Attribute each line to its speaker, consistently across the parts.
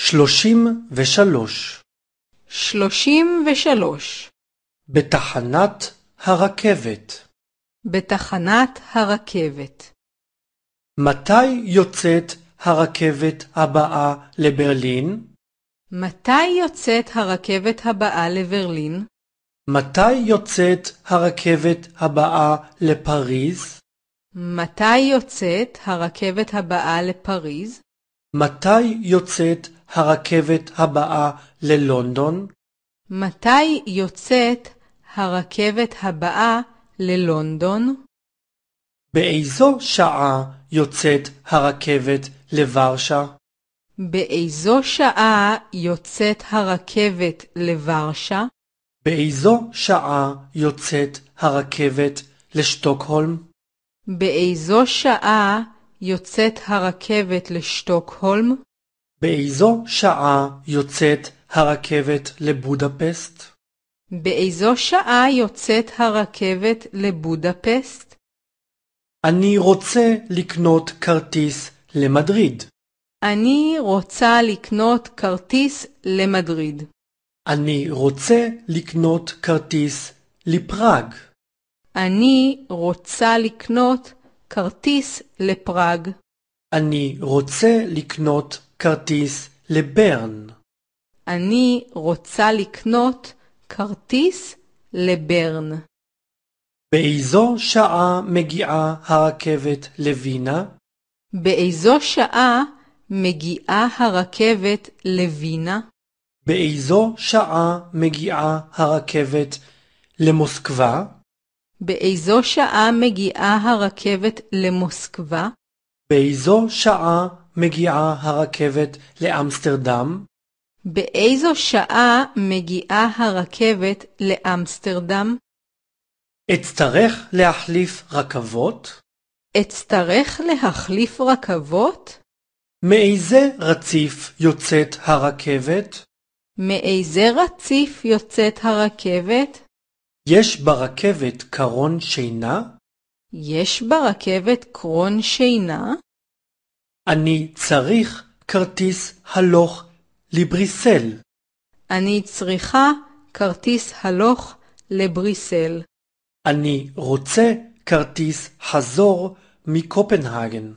Speaker 1: שלושים ושלוש.
Speaker 2: שלושים ושלוש.
Speaker 1: בתחנת הרכבת.
Speaker 2: בתחנת הרכבת.
Speaker 1: מתי יוצאת הרכבת הבאה לברלין?
Speaker 2: מתי יוצאת הרכבת הבאה לברלין?
Speaker 1: מתי יוצאת הרכבת הבאה לפריז?
Speaker 2: מתי יוצאת הרכבת הבאה לפריז?
Speaker 1: מתי יוצאת הרכבת הבאה ללונדון?
Speaker 2: מתי יוצאת הרכבת הבאה ללונדון?
Speaker 1: באיזו שעה יוצאת הרכבת לוורשה?
Speaker 2: באיזו שעה יוצאת הרכבת לוורשה?
Speaker 1: באיזו שעה יוצאת הרכבת לשטוקהולם?
Speaker 2: באיזו שעה יוצאת הרכבת לשטוקהולם? באיזו
Speaker 1: שעה יוצאת הרכבת לבודפסט
Speaker 2: באיזו שעה יוצאת הרכבת לבודפסט?
Speaker 1: אני רוצה לקנות כרטיס למדריד.
Speaker 2: אני רוצה לקנות כרטיס למדריד.
Speaker 1: אני רוצה לקנות כרטיס לפראג.
Speaker 2: אני רוצה לקנות כרטיס לפראג. אני רוצה לקנות כרטיס לברן. אני רוצה לקנות כרטיס לברן.
Speaker 1: באיזו שעה מגיעה הרכבת לווינה?
Speaker 2: באיזו שעה מגיעה הרכבת לווינה?
Speaker 1: באיזו שעה מגיעה הרכבת למוסקבה?
Speaker 2: באיזו שעה מגיעה הרכבת למוסקבה?
Speaker 1: באיזו שעה מגיעה הרכבת לאמסטרדם?
Speaker 2: באיזו שעה מגיעה הרכבת לאמסטרדם?
Speaker 1: אצטרך להחליף רכבות?
Speaker 2: אצטרך להחליף רכבות?
Speaker 1: מאיזה רציף יוצאת הרכבת?
Speaker 2: מאיזה רציף יוצאת הרכבת?
Speaker 1: יש ברכבת קרון שינה?
Speaker 2: יש ברכבת קרון שינה?
Speaker 1: אני צריך כרטיס הלוך לבריסל.
Speaker 2: אני צריכה כרטיס הלוך לבריסל.
Speaker 1: אני רוצה כרטיס חזור מקופנהגן.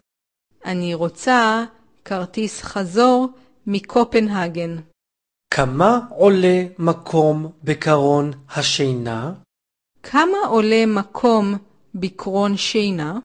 Speaker 2: אני רוצה כרטיס חזור מקופנהגן.
Speaker 1: כמה עולה מקום בקרון השינה?
Speaker 2: כמה עולה מקום בקרון שינה?